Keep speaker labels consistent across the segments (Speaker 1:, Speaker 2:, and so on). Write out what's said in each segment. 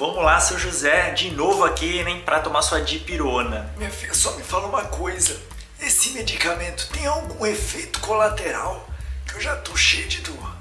Speaker 1: vamos lá, seu José, de novo aqui, nem para tomar sua dipirona. Minha filha, só me fala uma coisa. Esse medicamento tem algum efeito colateral? Que eu já tô cheio de dor.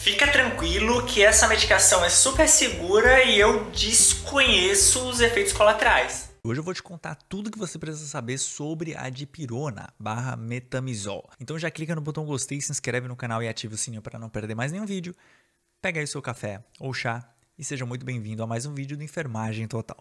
Speaker 1: Fica tranquilo que essa medicação é super segura e eu desconheço os efeitos colaterais. Hoje eu vou te contar tudo que você precisa saber sobre a dipirona barra metamizol. Então já clica no botão gostei, se inscreve no canal e ativa o sininho para não perder mais nenhum vídeo. Pega aí o seu café ou chá e seja muito bem-vindo a mais um vídeo do Enfermagem Total.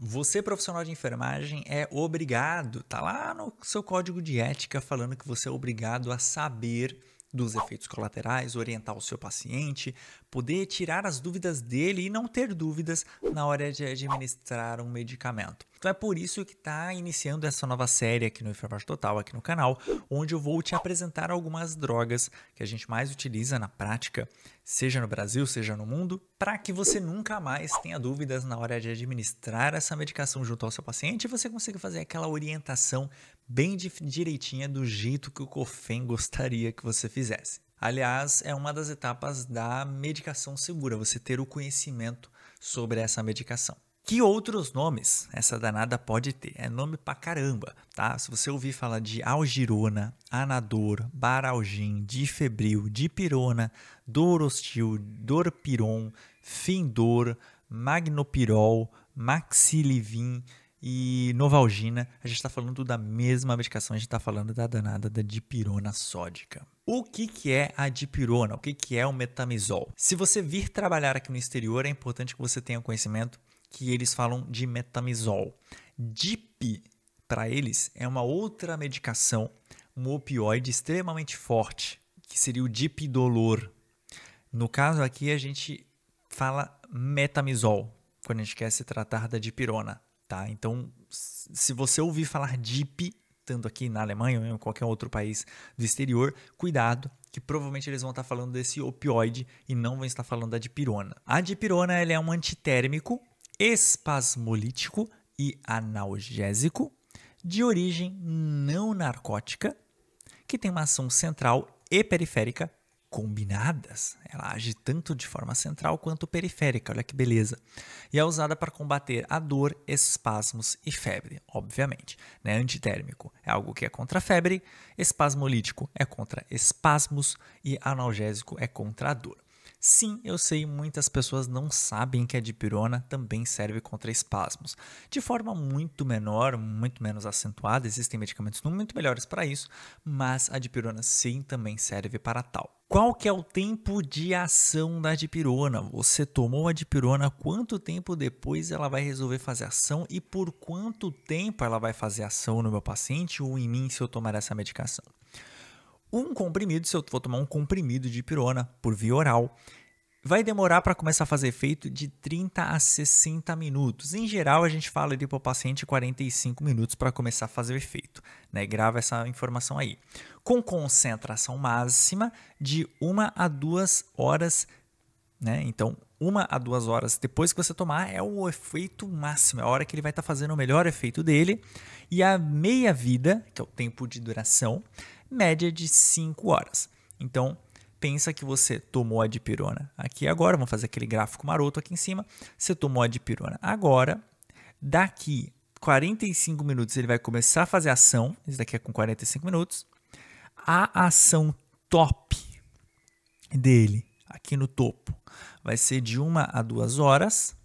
Speaker 1: Você, profissional de enfermagem, é obrigado, tá lá no seu código de ética falando que você é obrigado a saber dos efeitos colaterais, orientar o seu paciente, poder tirar as dúvidas dele e não ter dúvidas na hora de administrar um medicamento. Então é por isso que está iniciando essa nova série aqui no Enfermagem Total, aqui no canal, onde eu vou te apresentar algumas drogas que a gente mais utiliza na prática, seja no Brasil, seja no mundo, para que você nunca mais tenha dúvidas na hora de administrar essa medicação junto ao seu paciente e você consiga fazer aquela orientação bem direitinha do jeito que o COFEN gostaria que você fizesse. Aliás, é uma das etapas da medicação segura, você ter o conhecimento sobre essa medicação. Que outros nomes essa danada pode ter? É nome pra caramba, tá? Se você ouvir falar de algirona, anador, baralgin, difebril, dipirona, dorostil, dorpiron, findor, magnopirol, maxilivin, e Novalgina, a gente está falando da mesma medicação, a gente está falando da danada da dipirona sódica. O que, que é a dipirona? O que, que é o metamizol? Se você vir trabalhar aqui no exterior, é importante que você tenha conhecimento que eles falam de metamizol. DIP, para eles, é uma outra medicação, um opioide extremamente forte, que seria o dipidolor. No caso aqui, a gente fala metamizol, quando a gente quer se tratar da dipirona. Tá? Então, se você ouvir falar DIP, tanto aqui na Alemanha ou em qualquer outro país do exterior, cuidado, que provavelmente eles vão estar falando desse opioide e não vão estar falando da dipirona. A dipirona ela é um antitérmico, espasmolítico e analgésico de origem não narcótica, que tem uma ação central e periférica combinadas, ela age tanto de forma central quanto periférica, olha que beleza. E é usada para combater a dor, espasmos e febre, obviamente. Né? Antitérmico é algo que é contra a febre, espasmolítico é contra espasmos e analgésico é contra a dor. Sim, eu sei, muitas pessoas não sabem que a dipirona também serve contra espasmos. De forma muito menor, muito menos acentuada, existem medicamentos muito melhores para isso, mas a dipirona sim também serve para tal. Qual que é o tempo de ação da dipirona? Você tomou a dipirona, quanto tempo depois ela vai resolver fazer ação e por quanto tempo ela vai fazer ação no meu paciente ou em mim se eu tomar essa medicação? Um comprimido, se eu for tomar um comprimido de pirona por via oral, vai demorar para começar a fazer efeito de 30 a 60 minutos. Em geral, a gente fala para o paciente 45 minutos para começar a fazer efeito. Né? Grava essa informação aí. Com concentração máxima de 1 a 2 horas. Né? Então, uma a duas horas depois que você tomar é o efeito máximo, é a hora que ele vai estar tá fazendo o melhor efeito dele. E a meia-vida, que é o tempo de duração, média de 5 horas. Então, pensa que você tomou a dipirona aqui agora, vamos fazer aquele gráfico maroto aqui em cima. Você tomou a dipirona agora, daqui 45 minutos ele vai começar a fazer ação, isso daqui é com 45 minutos. A ação top dele aqui no topo vai ser de 1 a 2 horas.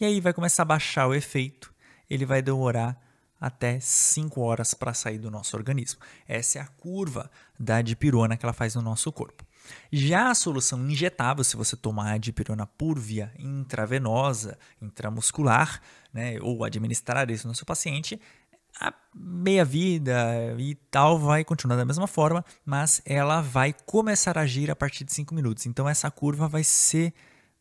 Speaker 1: E aí vai começar a baixar o efeito, ele vai demorar até 5 horas para sair do nosso organismo. Essa é a curva da dipirona que ela faz no nosso corpo. Já a solução injetável, se você tomar a dipirona por via intravenosa, intramuscular, né, ou administrar isso no seu paciente, a meia-vida e tal vai continuar da mesma forma, mas ela vai começar a agir a partir de 5 minutos. Então essa curva vai ser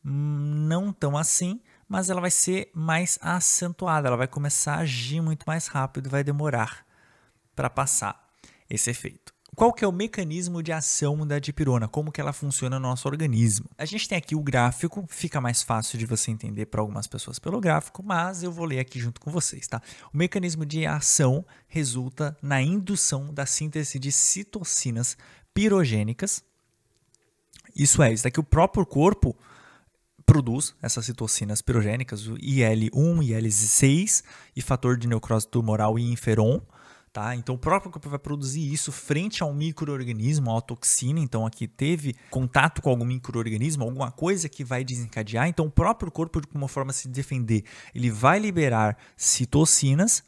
Speaker 1: hum, não tão assim, mas ela vai ser mais acentuada, ela vai começar a agir muito mais rápido e vai demorar para passar esse efeito. Qual que é o mecanismo de ação da dipirona? Como que ela funciona no nosso organismo? A gente tem aqui o gráfico, fica mais fácil de você entender para algumas pessoas pelo gráfico, mas eu vou ler aqui junto com vocês, tá? O mecanismo de ação resulta na indução da síntese de citocinas pirogênicas. Isso é, isso daqui o próprio corpo produz essas citocinas pirogênicas, o IL-1, IL-6 e fator de necrose tumoral e inferon. Tá? Então, o próprio corpo vai produzir isso frente ao microorganismo, à toxina. Então, aqui teve contato com algum microorganismo, alguma coisa que vai desencadear. Então, o próprio corpo, de uma forma de se defender, ele vai liberar citocinas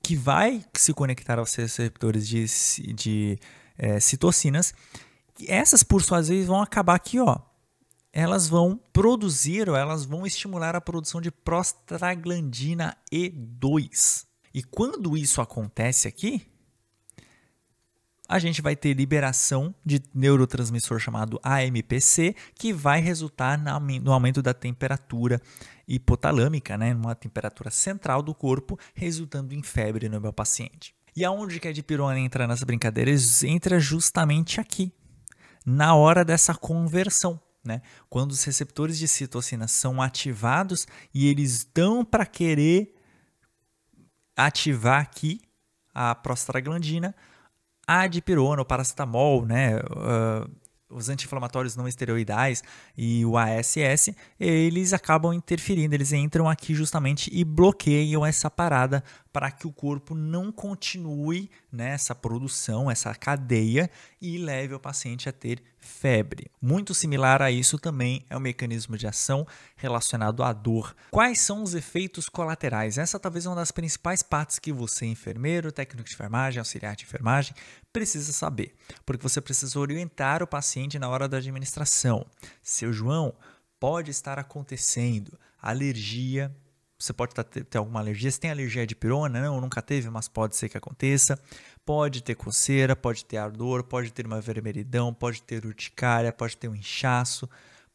Speaker 1: que vai se conectar aos receptores de, de é, citocinas. E essas, por suas vezes, vão acabar aqui, ó, elas vão produzir ou elas vão estimular a produção de prostaglandina E2. E quando isso acontece aqui, a gente vai ter liberação de neurotransmissor chamado AMPC, que vai resultar no aumento da temperatura hipotalâmica, né, numa temperatura central do corpo, resultando em febre no meu paciente. E aonde que a dipirona entra nessa brincadeira? Entra justamente aqui, na hora dessa conversão né? Quando os receptores de citocina são ativados e eles dão para querer ativar aqui a prostaglandina, a dipirona, o paracetamol, né? Uh, os anti-inflamatórios não esteroidais e o ASS, eles acabam interferindo, eles entram aqui justamente e bloqueiam essa parada para que o corpo não continue nessa né, produção, essa cadeia e leve o paciente a ter febre. Muito similar a isso também é o um mecanismo de ação relacionado à dor. Quais são os efeitos colaterais? Essa talvez é uma das principais partes que você, enfermeiro, técnico de enfermagem, auxiliar de enfermagem, precisa saber, porque você precisa orientar o paciente na hora da administração. Seu João, pode estar acontecendo alergia você pode tá, ter alguma alergia. Se tem alergia de pirona, não, nunca teve, mas pode ser que aconteça. Pode ter coceira, pode ter ardor, pode ter uma vermelhidão, pode ter urticária, pode ter um inchaço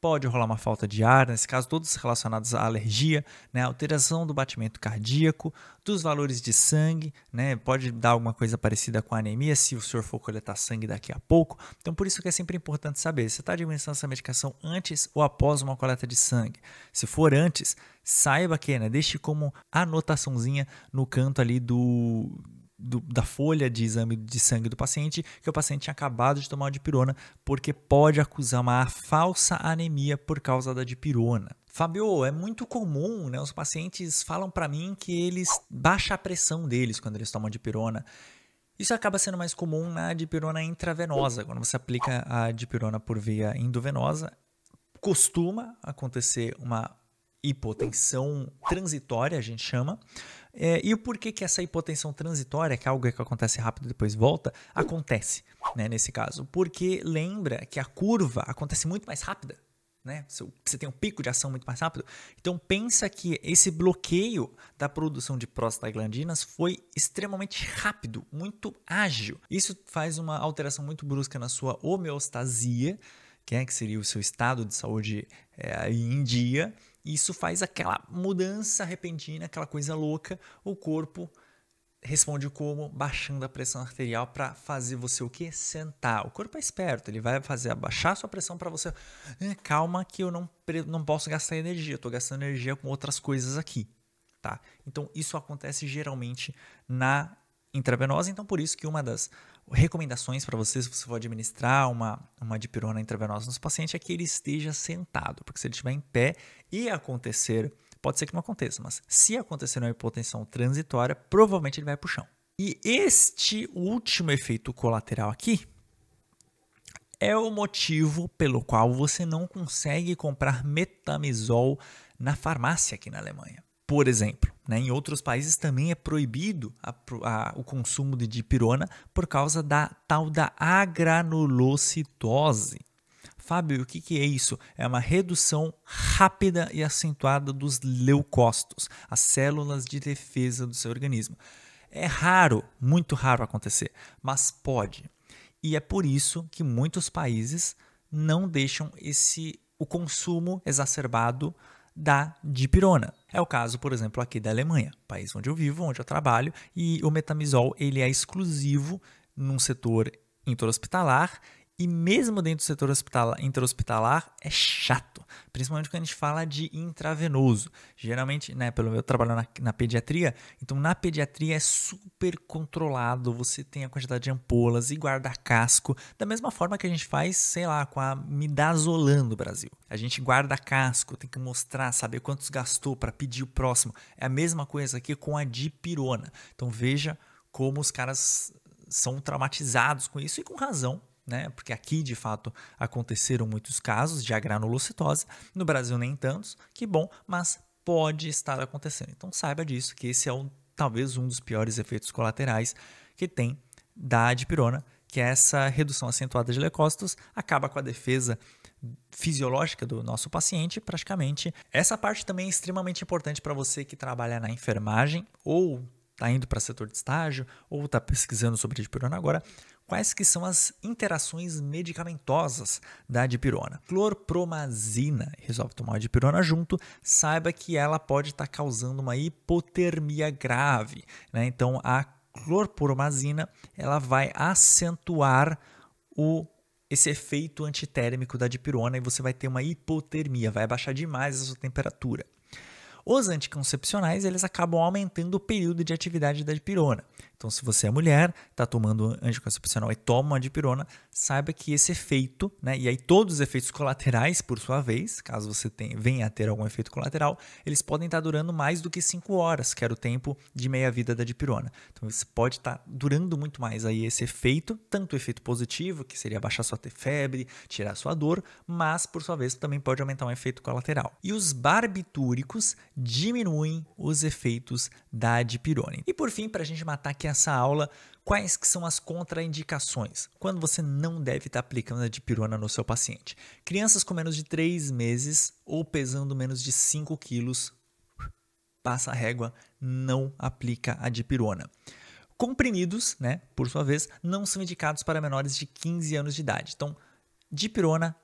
Speaker 1: pode rolar uma falta de ar, nesse caso todos relacionados à alergia, né, alteração do batimento cardíaco, dos valores de sangue, né, pode dar alguma coisa parecida com anemia se o senhor for coletar sangue daqui a pouco. Então por isso que é sempre importante saber se está administrando essa medicação antes ou após uma coleta de sangue. Se for antes, saiba que, né, deixe como anotaçãozinha no canto ali do do, da folha de exame de sangue do paciente que o paciente tinha acabado de tomar dipirona, porque pode acusar uma falsa anemia por causa da dipirona. Fabio, é muito comum, né? Os pacientes falam para mim que eles baixa a pressão deles quando eles tomam dipirona. Isso acaba sendo mais comum na dipirona intravenosa, quando você aplica a dipirona por via endovenosa, costuma acontecer uma hipotensão transitória, a gente chama, é, e o porquê que essa hipotensão transitória, que é algo que acontece rápido e depois volta, acontece né, nesse caso? Porque lembra que a curva acontece muito mais rápida. Né? Você tem um pico de ação muito mais rápido. Então pensa que esse bloqueio da produção de prostaglandinas foi extremamente rápido, muito ágil. Isso faz uma alteração muito brusca na sua homeostasia, que, é, que seria o seu estado de saúde é, em dia, isso faz aquela mudança repentina, aquela coisa louca. O corpo responde como baixando a pressão arterial para fazer você o que sentar. O corpo é esperto, ele vai fazer abaixar a sua pressão para você é, calma que eu não não posso gastar energia, eu tô gastando energia com outras coisas aqui, tá? Então isso acontece geralmente na intravenosa, então por isso que uma das recomendações para você, se você for administrar uma, uma dipirona intravenosa nos pacientes, é que ele esteja sentado, porque se ele estiver em pé e acontecer, pode ser que não aconteça, mas se acontecer uma hipotensão transitória, provavelmente ele vai para o chão. E este último efeito colateral aqui é o motivo pelo qual você não consegue comprar metamizol na farmácia aqui na Alemanha. Por exemplo, né? Em outros países também é proibido a, a, o consumo de dipirona por causa da tal da agranulocitose. Fábio, o que, que, é isso? É uma redução rápida e acentuada dos leucócitos, as células de defesa do seu organismo. É raro, muito raro acontecer, mas pode. E é por isso que muitos países não deixam esse o consumo exacerbado da dipirona. É o caso, por exemplo, aqui da Alemanha, país onde eu vivo, onde eu trabalho, e o metamizol ele é exclusivo num setor intra-hospitalar e mesmo dentro do setor hospitalar, intra-hospitalar, é chato. Principalmente quando a gente fala de intravenoso. Geralmente, né, pelo meu trabalho na, na pediatria, então na pediatria é super controlado. Você tem a quantidade de ampolas e guarda-casco. Da mesma forma que a gente faz, sei lá, com a midazolam do Brasil. A gente guarda casco, tem que mostrar, saber quantos gastou para pedir o próximo. É a mesma coisa aqui com a dipirona. Então veja como os caras são traumatizados com isso e com razão, né? Porque aqui de fato aconteceram muitos casos de agranulocitose, no Brasil nem tantos, que bom, mas pode estar acontecendo. Então saiba disso que esse é um, talvez um dos piores efeitos colaterais que tem da dipirona, que é essa redução acentuada de leucócitos, acaba com a defesa fisiológica do nosso paciente, praticamente. Essa parte também é extremamente importante para você que trabalha na enfermagem ou está indo para setor de estágio ou está pesquisando sobre dipirona agora, quais que são as interações medicamentosas da dipirona. Clorpromazina, resolve tomar a dipirona junto, saiba que ela pode estar tá causando uma hipotermia grave. Né? Então, a clorpromazina ela vai acentuar o esse efeito antitérmico da dipirona e você vai ter uma hipotermia, vai baixar demais a sua temperatura. Os anticoncepcionais eles acabam aumentando o período de atividade da dipirona. Então, se você é mulher, está tomando anticoncepcional e toma uma dipirona, saiba que esse efeito, né, e aí todos os efeitos colaterais, por sua vez, caso você tenha, venha a ter algum efeito colateral, eles podem estar tá durando mais do que 5 horas, que era o tempo de meia-vida da dipirona. Então, isso pode estar tá durando muito mais aí esse efeito, tanto o efeito positivo, que seria baixar sua febre, tirar sua dor, mas, por sua vez, também pode aumentar um efeito colateral. E os barbitúricos diminuem os efeitos da dipirona. E, por fim, para a gente matar aqui a nessa aula quais que são as contraindicações quando você não deve estar aplicando a dipirona no seu paciente. Crianças com menos de 3 meses ou pesando menos de 5 quilos, passa a régua, não aplica a dipirona. Comprimidos, né, por sua vez, não são indicados para menores de 15 anos de idade. Então, dipirona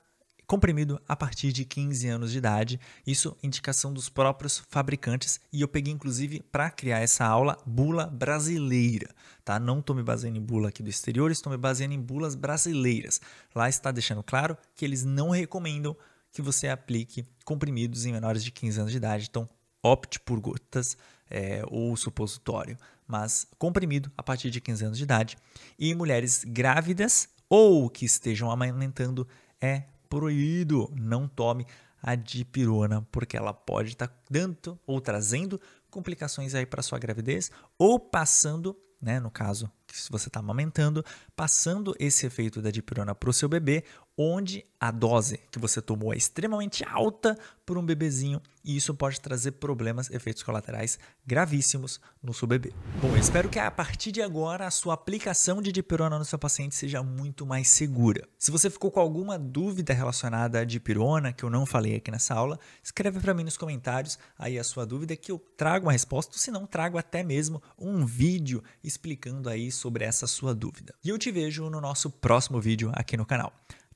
Speaker 1: comprimido a partir de 15 anos de idade. Isso indicação dos próprios fabricantes e eu peguei inclusive para criar essa aula bula brasileira, tá? Não estou me baseando em bula aqui do exterior, estou me baseando em bulas brasileiras. Lá está deixando claro que eles não recomendam que você aplique comprimidos em menores de 15 anos de idade. Então, opte por gotas é, ou supositório, mas comprimido a partir de 15 anos de idade. E mulheres grávidas ou que estejam amamentando é proibido. Não tome a dipirona, porque ela pode estar tá dando ou trazendo complicações aí para sua gravidez ou passando, né, no caso se você está amamentando, passando esse efeito da dipirona para o seu bebê onde a dose que você tomou é extremamente alta por um bebezinho e isso pode trazer problemas, efeitos colaterais gravíssimos no seu bebê. Bom, eu espero que a partir de agora a sua aplicação de dipirona no seu paciente seja muito mais segura. Se você ficou com alguma dúvida relacionada à dipirona que eu não falei aqui nessa aula, escreve para mim nos comentários aí a sua dúvida que eu trago uma resposta, ou se não trago até mesmo um vídeo explicando aí sobre essa sua dúvida. E eu te vejo no nosso próximo vídeo aqui no canal.